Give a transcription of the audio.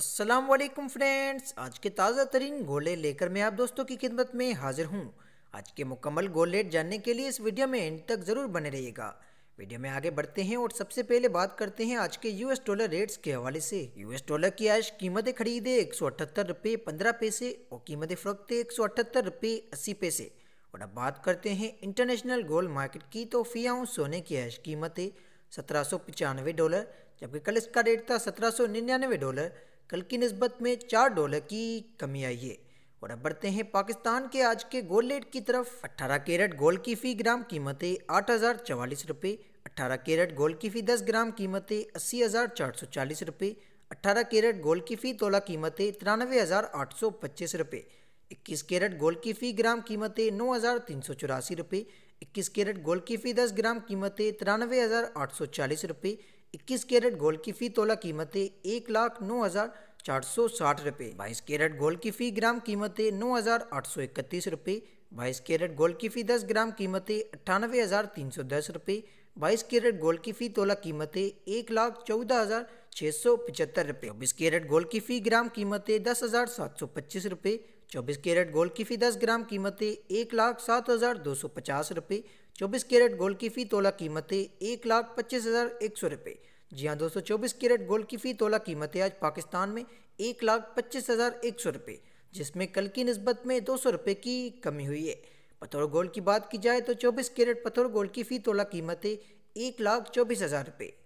Aslam friends आज के ताज़ा तरीन गोले लेकर मैं आप दोस्तों की खिदमत में हाजिर हूँ आज के मुकम्मल गोले जानने के लिए इस वीडियो में एंड तक ज़रूर बने रहिएगा वीडियो में आगे बढ़ते हैं और सबसे पहले बात करते हैं आज के यूएस डॉलर रेट्स के हवाले से यूएस डॉलर की आज कीमतें खरीदे एक सौ अठहत्तर रुपये पंद्रह पैसे और कीमतें फरोखते एक सौ अठहत्तर रुपये अस्सी पैसे और अब बात करते हैं इंटरनेशनल गोल्ड मार्केट की तो फियाँ सोने की आज कीमतें सत्रह डॉलर जबकि कल इसका रेट था सत्रह डॉलर कल की नस्बत में चार डॉलर की कमी आई है और अब बढ़ते हैं पाकिस्तान के आज के गोल रेट की तरफ 18 कैरेट गोल्ड की फी ग्राम कीमतें आठ हज़ार चवालीस रुपये अट्ठारह कैरेट गोल्ड की फ़ी दस ग्राम कीमतें अस्सी हज़ार चार सौ चालीस रुपये अट्ठारह कैरेट गोल्ड की फ़ी तोला कीमतें तिरानवे हज़ार आठ सौ पच्चीस रुपये इक्कीस कैरेट गोल्ड की फ़ी ग्राम कीमतें नौ हज़ार तीन सौ चौरासी रुपये इक्कीस कैरेट गोल्ड की फ़ी दस ग्राम कीमतें तिरानवे हज़ार आठ सौ चालीस रुपये इक्कीस कैरेट गोल्ड की फी तोला कीमत है एक लाख नौ हजार चार सौ साठ रुपये बाईस कैरेट गोल्ड की फी ग्राम कीमत है नौ हजार आठ सौ इकतीस रुपये बाईस कैरेट गोल्ड की फी दस ग्राम कीमत है अट्ठानवे हजार तीन सौ दस रुपये बाईस कैरेट गोल्ड की फी तोला कीमत है एक लाख चौदह हजार छः सौ पचहत्तर रुपये चौबीस कैरेट गोल्ड की फी ग्राम कीमत है दस हजार सात सौ पच्चीस रुपये चौबीस कैरेट गोल्ड की फी दस ग्राम कीमत है एक लाख सात हजार दो सौ पचास रुपये चौबीस कैरेट गोल्ड की फ़ी तोला कीमत है एक लाख पच्चीस हज़ार एक सौ रुपये जी हाँ दोस्तों चौबीस कैरेट गोल्ड की फ़ी तोला कीमत है आज पाकिस्तान में एक लाख पच्चीस हज़ार एक सौ रुपये जिसमें कल की नस्बत में दो सौ रुपये की कमी हुई है पथर गोल्ड की बात की जाए तो चौबीस कैरेट पथर गोल्ड की फ़ी तोला कीमत है एक लाख चौबीस हज़ार रुपये